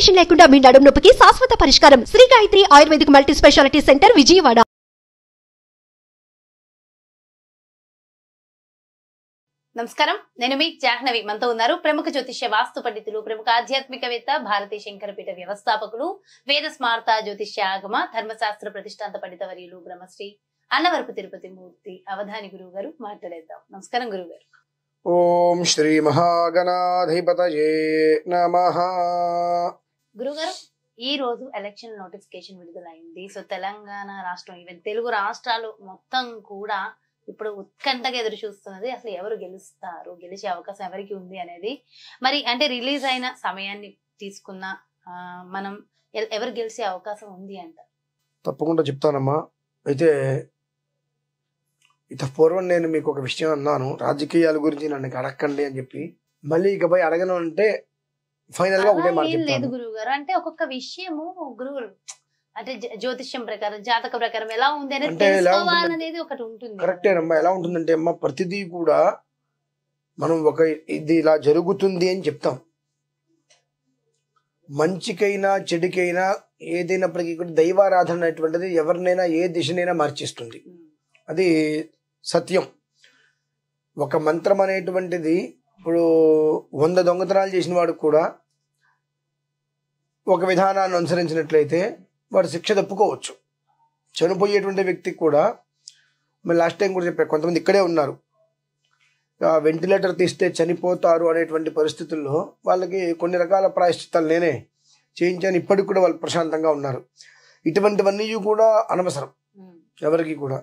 Operation లేకుండా మీ నడుము నొప్పికి శాశ్వత పరిష్కారం Shri Gayatri Ayurvedic multi speciality centre Vijayawada నమస్కారం నేను మీ జాహ్నవి మనతో ఉన్నారు ప్రముఖ జ్యోతిష్య వాస్తు పండితులు ప్రముఖ ఆధ్యాత్మికవేత్త భారతీయ శంకరపీఠ వ్యవస్థాపకులు వేద స్మార్త జ్యోతిష్య ఆగమ ధర్మశాస్త్ర ప్రతిష్టాంత పండిత వర్యులు బ్రహ్మశ్రీ అన్నవరపు తిరుపతి మూర్తి అవధాని గురువు గారు మాట్లాడేద్దాం నమస్కారం గురువు గారు ఓం శ్రీ మహాగణాధిపతయే నమ గురుగారు ఈ రోజు ఎలక్షన్ నోటిఫికేషన్ విడుదలైంది సో తెలంగాణ రాష్ట్రం ఈవెన్ తెలుగు రాష్ట్రాలు మొత్తం కూడా ఇప్పుడు ఉత్కంఠగా ఎదురు చూస్తున్నది అసలు ఎవరు గెలుస్తారు గెలిచే అవకాశం ఎవరికి ఉంది అనేది మరి అంటే రిలీజ్ అయిన సమయాన్ని తీసుకున్న మనం ఎవరు గెలిచే అవకాశం ఉంది అంట తప్పకుండా చెప్తానమ్మా అయితే ఇత పూర్వం నేను మీకు ఒక విషయం అన్నాను రాజకీయాల గురించి నన్ను అడగండి అని చెప్పి మళ్ళీ ఇకపై అడగను అంటే ఫైనల్ గా ఒకటే మాట లేదు గురువు అంటే ఒక్కొక్క విషయము గురువు అంటే జ్యోతిష్యం ప్రకారం జాతక ప్రకారం ఎలా ఉంది అనేది తెలుసుకోవాలనేది ఒకటి ఉంటుంది కరెక్టేనమ్మా ఎలా ఉంటుందంటే అమ్మా ప్రతిదీ కూడా మనం ఒక ఇది ఇలా జరుగుతుంది అని చెప్తాం మంచికైనా చెడుకైనా ఏదైనప్పటికీ కూడా దైవారాధన అనేటువంటిది ఎవరినైనా ఏ దిశనైనా మార్చేస్తుంది అది సత్యం ఒక మంత్రం అనేటువంటిది ఇప్పుడు వంద దొంగతనాలు చేసిన వాడు కూడా ఒక విధానాన్ని అనుసరించినట్లయితే వాడు శిక్ష తప్పుకోవచ్చు చనిపోయేటువంటి వ్యక్తికి కూడా మరి లాస్ట్ టైం కూడా చెప్పారు కొంతమంది ఇక్కడే ఉన్నారు వెంటిలేటర్ తీస్తే చనిపోతారు అనేటువంటి పరిస్థితుల్లో వాళ్ళకి కొన్ని రకాల ప్రాయశ్చితాలు నేనే చేయించాను ఇప్పటికి కూడా వాళ్ళు ప్రశాంతంగా ఉన్నారు ఇటువంటివన్నీ కూడా అనవసరం hmm. ఎవరికి కూడా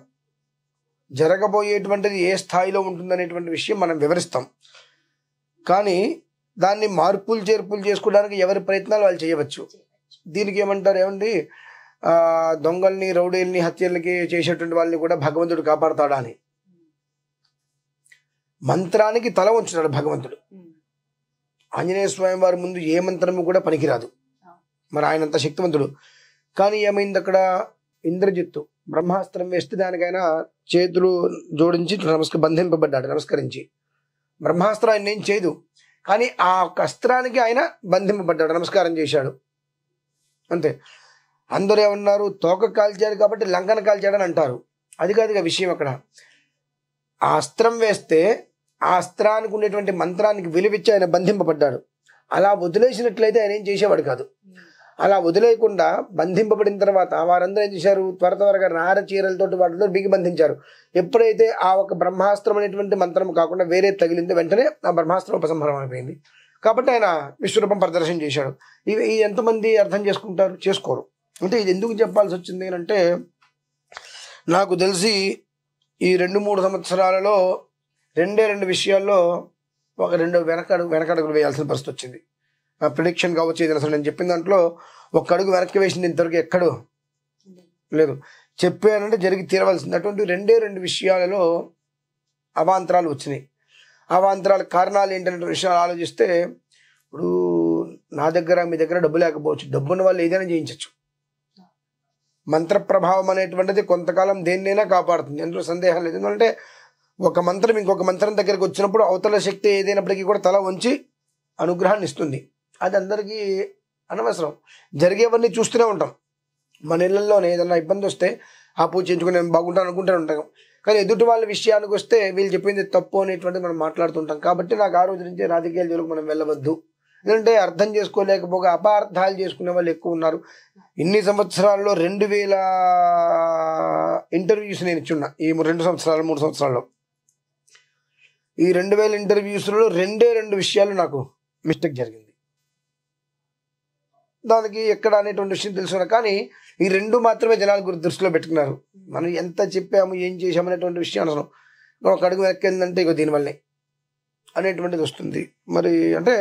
జరగబోయేటువంటిది ఏ స్థాయిలో ఉంటుంది అనేటువంటి విషయం మనం వివరిస్తాం కానీ దాన్ని మార్పులు చేర్పులు చేసుకోవడానికి ఎవరి ప్రయత్నాలు వాళ్ళు చేయవచ్చు దీనికి ఏమంటారు ఏమండి దొంగల్ని రౌడీల్ని హత్యలకి చేసేటువంటి వాళ్ళని కూడా భగవంతుడు కాపాడతాడా అని మంత్రానికి తల ఉంచుతాడు భగవంతుడు ఆంజనేయ స్వామి వారి ముందు ఏ మంత్రము కూడా పనికిరాదు మరి ఆయన అంత శక్తివంతుడు కానీ ఏమైంది అక్కడ ఇంద్రజిత్తు బ్రహ్మాస్త్రం వేస్తే దానికైనా చేతులు జోడించి నమస్క బంధింపబడ్డాడు నమస్కరించి బ్రహ్మాస్త్రం ఆయన ఏం చేయదు కానీ ఆ ఒక అస్త్రానికి ఆయన బంధింపబడ్డాడు నమస్కారం చేశాడు అంతే అందరూ ఏమన్నారు తోక కాల్చాడు కాబట్టి లంకన కాల్చాడని అంటారు అది కాదు విషయం అక్కడ ఆ అస్త్రం వేస్తే ఆ అస్త్రానికి ఉండేటువంటి మంత్రానికి విలువిచ్చి ఆయన బంధింపబడ్డాడు అలా వదిలేసినట్లయితే ఆయన ఏం చేసేవాడు కాదు hmm. అలా వదిలేయకుండా బంధింపబడిన తర్వాత వారందరూ ఏం చేశారు త్వర త్వరగా నార చీరలతోటి వాటితో బిగి బంధించారు ఎప్పుడైతే ఆ ఒక బ్రహ్మాస్త్రం అనేటువంటి మంత్రం కాకుండా వేరే తగిలిందో వెంటనే ఆ బ్రహ్మాస్త్రం ఉపసంహరం అయిపోయింది కాబట్టి ఆయన విశ్వరూపం ప్రదర్శన చేశాడు ఇవి ఎంతమంది అర్థం చేసుకుంటారు చేసుకోరు అంటే ఇది ఎందుకు చెప్పాల్సి వచ్చింది అంటే నాకు తెలిసి ఈ రెండు మూడు సంవత్సరాలలో రెండే రెండు విషయాల్లో ఒక రెండు వెనకడు వెనకడుగులు వేయాల్సిన పరిస్థితి వచ్చింది ప్రిడిక్షన్ కావచ్చు ఏదైనా సరే నేను చెప్పిన దాంట్లో ఒక అడుగు వెనక్కి వేసింది ఇంతవరకు ఎక్కడు లేదు చెప్పానంటే జరిగి తీరవలసింది అటువంటి రెండే రెండు విషయాలలో అవాంతరాలు వచ్చినాయి అవాంతరాల కారణాలు ఏంటనే విషయాలు ఆలోచిస్తే ఇప్పుడు నా దగ్గర మీ దగ్గర డబ్బు లేకపోవచ్చు ఉన్న వాళ్ళు ఏదైనా చేయించవచ్చు మంత్ర ప్రభావం అనేటువంటిది కొంతకాలం దేన్నైనా కాపాడుతుంది ఎందులో సందేహం లేదు ఎందుకంటే ఒక మంత్రం ఇంకొక మంత్రం దగ్గరికి వచ్చినప్పుడు అవతల శక్తి ఏదైనప్పటికీ కూడా తల వంచి అనుగ్రహాన్ని ఇస్తుంది అది అందరికీ అనవసరం జరిగేవన్నీ చూస్తూనే ఉంటాం మన ఇళ్ళల్లోనే ఏదైనా ఇబ్బంది వస్తే ఆ పూజ చేయించుకుని బాగుంటాను అనుకుంటూనే ఉంటాం కానీ ఎదుటి వాళ్ళ విషయానికి వస్తే వీళ్ళు చెప్పింది తప్పు అనేటువంటిది మనం మాట్లాడుతుంటాం కాబట్టి నాకు ఆ రోజు నుంచి రాజకీయాల జోలికి మనం వెళ్ళవద్దు ఎందుకంటే అర్థం చేసుకోలేకపోగా అపార్థాలు చేసుకునే వాళ్ళు ఎక్కువ ఉన్నారు ఇన్ని సంవత్సరాల్లో రెండు వేల ఇంటర్వ్యూస్ నేను ఇచ్చున్నా ఈ రెండు సంవత్సరాలు మూడు సంవత్సరాల్లో ఈ రెండు వేల ఇంటర్వ్యూస్లో రెండే రెండు విషయాలు నాకు మిస్టేక్ జరిగింది దానికి ఎక్కడ అనేటువంటి విషయం తెలుసుకున్నా కానీ ఈ రెండు మాత్రమే జనాల గురించి దృష్టిలో పెట్టుకున్నారు మనం ఎంత చెప్పాము ఏం చేసాము అనేటువంటి విషయం అనసం ఒక అడుగు ఎక్కిందంటే ఇక దీనివల్లే అనేటువంటిది వస్తుంది మరి అంటే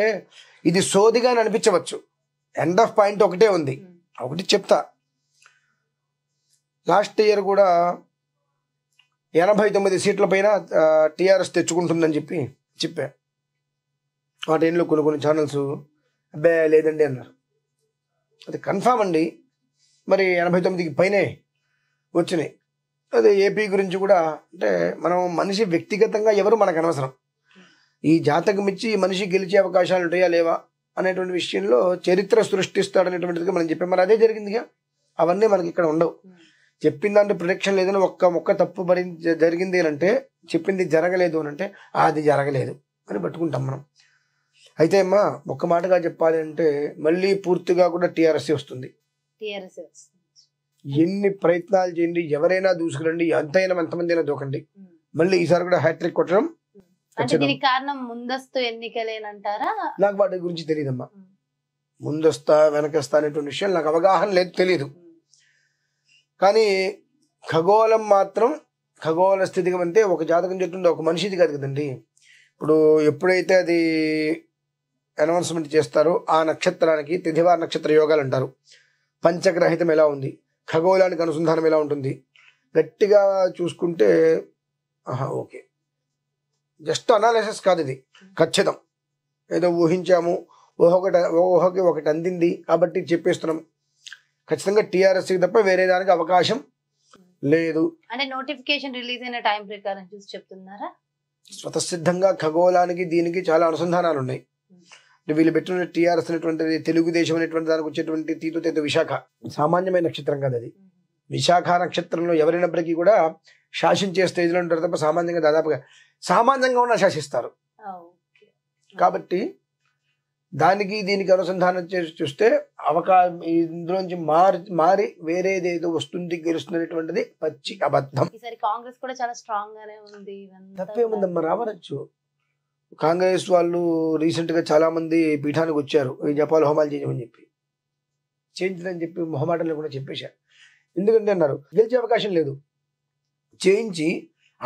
ఇది సోదిగా అని అనిపించవచ్చు ఎండ్ ఆఫ్ పాయింట్ ఒకటే ఉంది hmm. ఒకటి చెప్తా లాస్ట్ ఇయర్ కూడా ఎనభై తొమ్మిది సీట్ల పైన టీఆర్ఎస్ తెచ్చుకుంటుందని చెప్పి చెప్పా ఆ టైంలో కొన్ని కొన్ని ఛానల్స్ అబ్బాయి లేదండి అన్నారు అది కన్ఫామ్ అండి మరి ఎనభై తొమ్మిదికి పైనే వచ్చినాయి అదే ఏపీ గురించి కూడా అంటే మనం మనిషి వ్యక్తిగతంగా ఎవరు మనకు అనవసరం ఈ జాతకం ఇచ్చి మనిషి గెలిచే అవకాశాలు ఉంటాయా లేవా అనేటువంటి విషయంలో చరిత్ర సృష్టిస్తాడనేటువంటిది మనం చెప్పాం మరి అదే జరిగిందిగా అవన్నీ మనకి ఇక్కడ ఉండవు చెప్పిన దాంట్లో ప్రొడిక్షన్ లేదని ఒక్క ఒక్క తప్పు పడి జరిగింది అంటే చెప్పింది జరగలేదు అని అంటే అది జరగలేదు అని పట్టుకుంటాం మనం అయితే అమ్మా ఒక్క మాటగా చెప్పాలి అంటే మళ్ళీ పూర్తిగా కూడా టీఆర్ఎస్ వస్తుంది ఎన్ని ప్రయత్నాలు చేయండి ఎవరైనా దూసుకురండి ఎంతైనా ఎంతమంది అయినా దూకండి మళ్ళీ ఈసారి కూడా హ్యాట్రిక్ కొట్టడం కారణం ముందస్తు ఎన్నికలేనంటారా నాకు వాటి గురించి తెలియదమ్మా ముందస్తా వెనకస్తా అనేటువంటి విషయం నాకు అవగాహన లేదు తెలియదు కానీ ఖగోళం మాత్రం ఖగోళ స్థితిగా అంటే ఒక జాతకం చెప్తుంది ఒక మనిషిది కాదు కదండి ఇప్పుడు ఎప్పుడైతే అది అనౌన్స్మెంట్ చేస్తారో ఆ నక్షత్రానికి తిథివార నక్షత్ర యోగాలు అంటారు పంచగ్రహితం ఎలా ఉంది ఖగోళానికి అనుసంధానం ఎలా ఉంటుంది గట్టిగా చూసుకుంటే ఆహా ఓకే జస్ట్ అనాలిసిస్ కాదు ఇది ఖచ్చితం ఏదో ఊహించాము ఊహొకటి ఊహకి ఒకటి అందింది కాబట్టి చెప్పేస్తున్నాం ఖచ్చితంగా టిఆర్ఎస్ తప్ప వేరే దానికి అవకాశం లేదు అంటే నోటిఫికేషన్ రిలీజ్ అయిన టైం ప్రకారం చూసి చెప్తున్నారా స్వతసిద్ధంగా ఖగోళానికి దీనికి చాలా అనుసంధానాలు ఉన్నాయి వీళ్ళు పెట్టిన టీఆర్ఎస్ అనేటువంటిది తెలుగుదేశం అనేటువంటి దానికి వచ్చేటువంటి తీతుతేత విశాఖ సామాన్యమైన నక్షత్రం కాదు అది విశాఖ నక్షత్రంలో ఎవరైనప్పటికీ కూడా శాసించే స్టేజ్లో ఉంటారు తప్ప సామాన్యంగా దాదాపుగా సామాన్యంగా ఉన్న శాసిస్తారు కాబట్టి దానికి దీనికి అనుసంధానం చేసి చూస్తే ఇందులో ఇందులోంచి మారి మారి వేరేదేదో వస్తుంది గెలుస్తుంది పచ్చి అబద్ధం కాంగ్రెస్ కూడా చాలా స్ట్రాంగ్ గానే ఉంది తప్పేముందమ్మా రావనొచ్చు కాంగ్రెస్ వాళ్ళు రీసెంట్గా చాలామంది పీఠానికి వచ్చారు జపాలు హోమాలు చేయమని చెప్పి చేయించదని చెప్పి మొహమాటలు కూడా చెప్పేశారు ఎందుకంటే అన్నారు గెలిచే అవకాశం లేదు చేయించి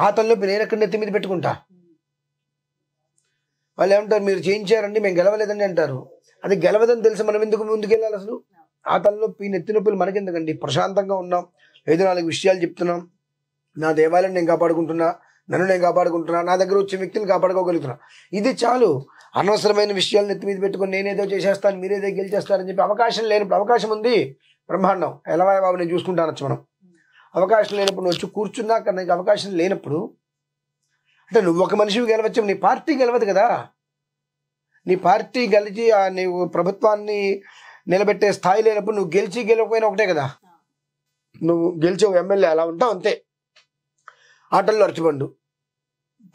ఆ తలనొప్పి నేను ఎక్కడ నెత్తి మీద పెట్టుకుంటా వాళ్ళు ఏమంటారు మీరు చేయించారండి మేము గెలవలేదండి అంటారు అది గెలవదని తెలిసి మనం ఎందుకు ముందుకెళ్ళాలి అసలు ఆ తలనొప్పి నెత్తి నొప్పులు మనకెందుకండి ప్రశాంతంగా ఉన్నాం ఐదు నాలుగు విషయాలు చెప్తున్నాం నా దేవాలయం నేను కాపాడుకుంటున్నా నన్ను నేను కాపాడుకుంటున్నా నా దగ్గర వచ్చే వ్యక్తిని కాపాడుకోగలుగుతున్నా ఇది చాలు అనవసరమైన విషయాలు నెత్తి మీద పెట్టుకుని నేనేదో చేసేస్తాను మీరేదో గెలిచేస్తారని చెప్పి అవకాశం లేనప్పుడు అవకాశం ఉంది బ్రహ్మాండం ఎలా బాబు నేను చూసుకుంటానొచ్చు మనం అవకాశం లేనప్పుడు నువ్వు వచ్చి కూర్చున్నా నీకు అవకాశం లేనప్పుడు అంటే నువ్వు ఒక మనిషి గెలవచ్చు నీ పార్టీ గెలవదు కదా నీ పార్టీ గెలిచి ఆ నీవు ప్రభుత్వాన్ని నిలబెట్టే స్థాయి లేనప్పుడు నువ్వు గెలిచి గెలవకపోయినా ఒకటే కదా నువ్వు గెలిచే ఎమ్మెల్యే అలా ఉంటావు అంతే ఆటల్లో అరచిపండు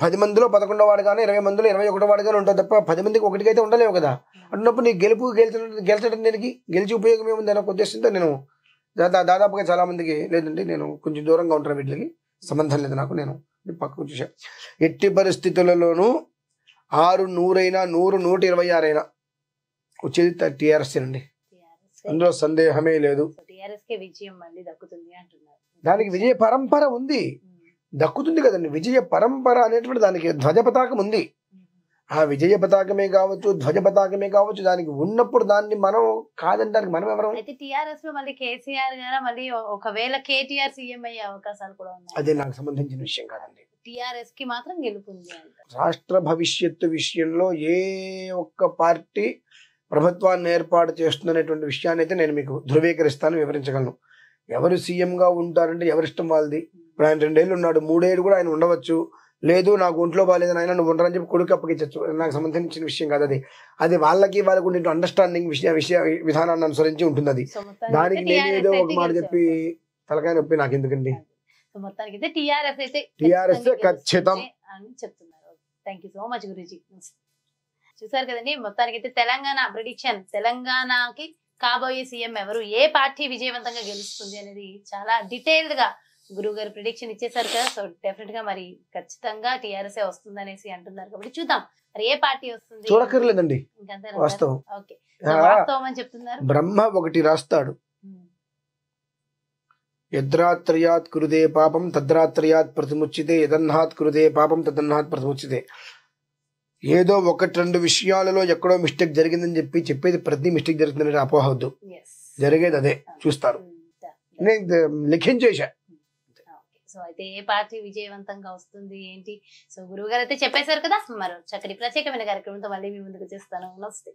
పది మందిలో పదకొండో వాడు కానీ ఇరవై మందిలో ఇరవై ఒకటో వాడు కానీ ఉంటుంది తప్ప పది మందికి ఒకటికైతే ఉండలేవు కదా అంటున్నప్పుడు నీ గెలుపు గెలిచడం గెలిచడం దీనికి గెలిచి ఉపయోగం ఏముంది అనే ఉద్దేశంతో నేను దాదా దాదాపుగా చాలామందికి లేదండి నేను కొంచెం దూరంగా ఉంటాను వీటికి సంబంధం లేదు నాకు నేను పక్కకు చూసా ఎట్టి పరిస్థితులలోనూ ఆరు నూరైనా నూరు నూట ఇరవై ఆరైనా వచ్చేది టీఆర్ఎస్ అండి అందులో సందేహమే లేదు దానికి విజయ పరంపర ఉంది దక్కుతుంది కదండి విజయ పరంపర అనేటువంటి దానికి ధ్వజ పతాకం ఉంది ఆ విజయ పతాకమే కావచ్చు ధ్వజ పతాకమే కావచ్చు దానికి ఉన్నప్పుడు దాన్ని మనం కాదంటానికి మనం ఎవరు అయితే టిఆర్ఎస్ లో మళ్ళీ కేసీఆర్ గారా మళ్ళీ ఒకవేళ కేటీఆర్ సీఎం అయ్యే అవకాశాలు కూడా ఉన్నాయి అదే నాకు సంబంధించిన విషయం కాదండి టిఆర్ఎస్ కి మాత్రం గెలుపుంది రాష్ట్ర భవిష్యత్తు విషయంలో ఏ ఒక్క పార్టీ ప్రభుత్వాన్ని ఏర్పాటు చేస్తుందనేటువంటి విషయాన్ని అయితే నేను మీకు ధృవీకరిస్తాను వివరించగలను ఎవరు సీఎంగా ఉంటారంటే ఎవరిష్టం వాళ్ళది ఇప్పుడు ఆయన రెండేళ్ళు ఉన్నాడు మూడేళ్ళు కూడా ఆయన ఉండవచ్చు లేదు నాకు ఒంట్లో బాగాలేదని ఆయన నువ్వు ఉండరని చెప్పి కొడుకు అప్పగించవచ్చు నాకు సంబంధించిన విషయం కాదు అది అది వాళ్ళకి వాళ్ళకు ఉండే అండర్స్టాండింగ్ విషయ విషయ విధానాన్ని అనుసరించి ఉంటుంది అది దానికి నేను ఏదో ఒక మాట చెప్పి తలకాయ నొప్పి నాకు ఎందుకండి మొత్తానికి టిఆర్ఎస్ అయితే ఖచ్చితం అని చెప్తున్నారు థ్యాంక్ యూ మచ్ చూసారు కదండి మొత్తానికి అయితే తెలంగాణ ప్రిడిక్షన్ తెలంగాణకి కాబోయే సీఎం ఎవరు ఏ పార్టీ విజయవంతంగా గెలుస్తుంది అనేది చాలా డీటెయిల్డ్ గా గురువు గారు ప్రిడిక్షన్ ఇచ్చేసారు కదా సో డెఫినెట్ గా మరి ఖచ్చితంగా టిఆర్ఎస్ వస్తుంది అనేసి అంటున్నారు కాబట్టి చూద్దాం మరి ఏ పార్టీ వస్తుంది చూడక్కర్లేదండి బ్రహ్మ ఒకటి రాస్తాడు యద్రాత్రయాత్ కురుదే పాపం తద్రాత్రయాత్ ప్రతిముచ్చితే యదన్నాత్ కురుదే పాపం తదన్నాత్ ప్రతిముచ్చితే ఏదో ఒకటి రెండు విషయాలలో ఎక్కడో మిస్టేక్ జరిగిందని చెప్పి చెప్పేది ప్రతి మిస్టేక్ జరిగిందనే అపోహద్దు జరిగేది అదే చూస్తారు hmm. నేను లిఖించేశా సో అయితే ఏ పార్టీ విజయవంతంగా వస్తుంది ఏంటి సో గురువు గారు అయితే చెప్పేశారు కదా మరో చక్కటి ప్రత్యేకమైన కార్యక్రమంతో మళ్ళీ మీ ముందుకు చేస్తాను నమస్తే